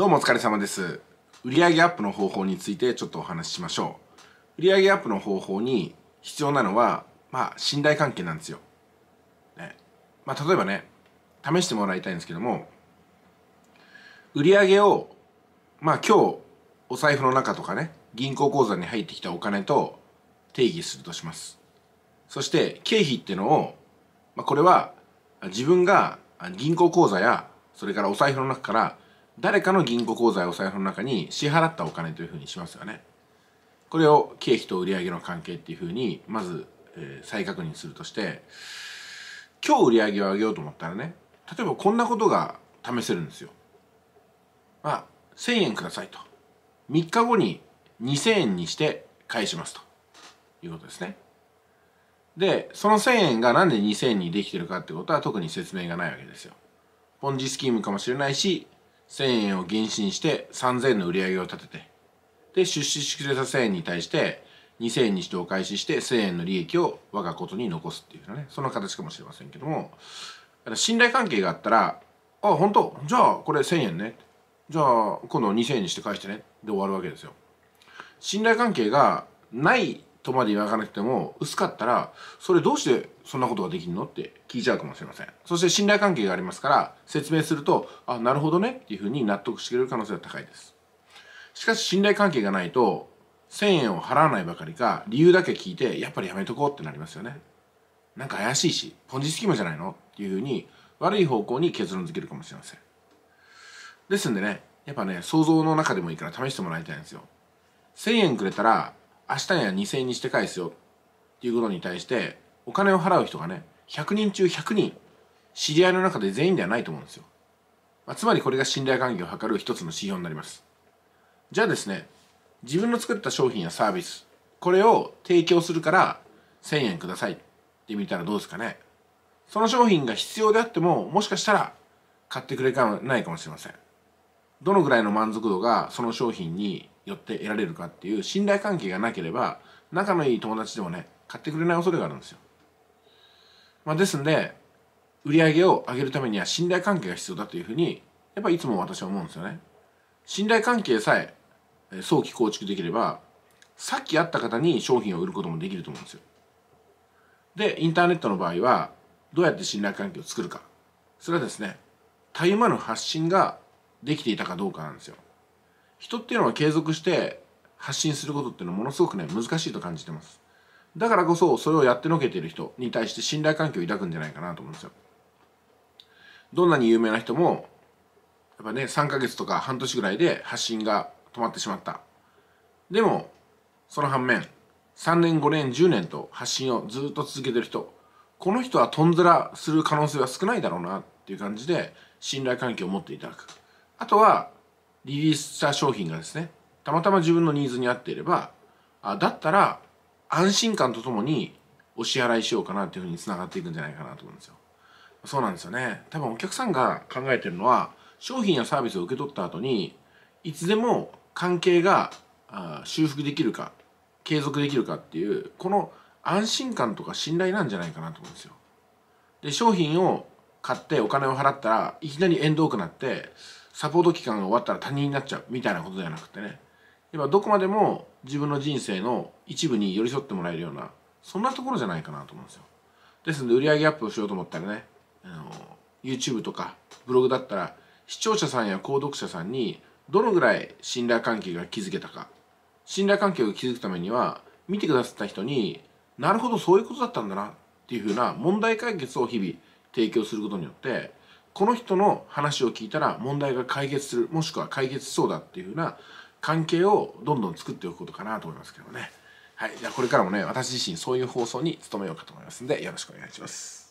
どうもお疲れ様です売上アップの方法についてちょっとお話ししましょう売上アップの方法に必要なのはまあ信頼関係なんですよ、ね、まあ例えばね試してもらいたいんですけども売上をまあ今日お財布の中とかね銀行口座に入ってきたお金と定義するとしますそして経費ってのを、まあ、これは自分が銀行口座やそれからお財布の中から誰かの銀行口座やお財布の中に支払ったお金というふうにしますよね。これを経費と売上の関係っていうふうにまず、えー、再確認するとして今日売上を上げようと思ったらね例えばこんなことが試せるんですよ。まあ1,000円くださいと3日後に2,000円にして返しますということですね。でその1,000円がなんで2,000円にできてるかってことは特に説明がないわけですよ。ポンジスキームかもしれないし1000円を減診して3000円の売り上げを立ててで出資してくれた1000円に対して2000円にしてお返しして1000円の利益を我がことに残すっていうねその形かもしれませんけども信頼関係があったら「あ本当じゃあこれ1000円ね」じゃあ今度2000円にして返してねで終わるわけですよ。信頼関係がないとまで言わなくても薄かったらそれどうしてそんなことができるのって聞いちゃうかもしれませんそして信頼関係がありますから説明するとあなるほどねっていうふうに納得してくれる可能性が高いですしかし信頼関係がないと1000円を払わないばかりか理由だけ聞いてやっぱりやめとこうってなりますよねなんか怪しいしポンジスキームじゃないのっていうふうに悪い方向に結論づけるかもしれませんですんでねやっぱね想像の中でもいいから試してもらいたいんですよ1000円くれたら明日には2000円にして返すよっていうことに対してお金を払う人がね100人中100人知り合いの中で全員ではないと思うんですよ、まあ、つまりこれが信頼関係を図る一つの指標になりますじゃあですね自分の作った商品やサービスこれを提供するから1000円くださいってみたらどうですかねその商品が必要であってももしかしたら買ってくれかないかもしれませんどのぐらいの満足度がその商品によって得られるかっていう信頼関係がなければ仲のいい友達でもね買ってくれない恐れがあるんですよ、まあ、ですんで売り上げを上げるためには信頼関係が必要だというふうにやっぱりいつも私は思うんですよね信頼関係さえ早期構築できればさっき会った方に商品を売ることもできると思うんですよでインターネットの場合はどうやって信頼関係を作るかそれはですねたゆまぬ発信ができていたかどうかなんですよ人っていうのは継続して発信することっていうのはものすごくね難しいと感じてますだからこそそれをやってのけている人に対して信頼関係を抱くんじゃないかなと思うんですよどんなに有名な人もやっぱね3ヶ月とか半年ぐらいで発信が止まってしまったでもその反面3年5年10年と発信をずっと続けてる人この人はとんずらする可能性は少ないだろうなっていう感じで信頼関係を持っていただくあとはリリースした商品がですねたまたま自分のニーズに合っていればあだったら安心感とともにお支払いしようかなっていうふうにつながっていくんじゃないかなと思うんですよそうなんですよね多分お客さんが考えてるのは商品やサービスを受け取った後にいつでも関係が修復できるか継続できるかっていうこの安心感とか信頼なんじゃないかなと思うんですよで商品を買ってお金を払ったらいきなり縁遠くなってサポート期間が終わったら他人になっちゃうみたいなことじゃなくてねやっぱどこまでも自分の人生の一部に寄り添ってもらえるようなそんなところじゃないかなと思うんですよですので売上アップをしようと思ったらねあの YouTube とかブログだったら視聴者さんや購読者さんにどのぐらい信頼関係が築けたか信頼関係を築くためには見てくださった人になるほどそういうことだったんだなっていうふうな問題解決を日々提供することによってこの人の話を聞いたら問題が解決するもしくは解決しそうだっていうふうな関係をどんどん作っておくことかなと思いますけどねはいじゃあこれからもね私自身そういう放送に努めようかと思いますんでよろしくお願いします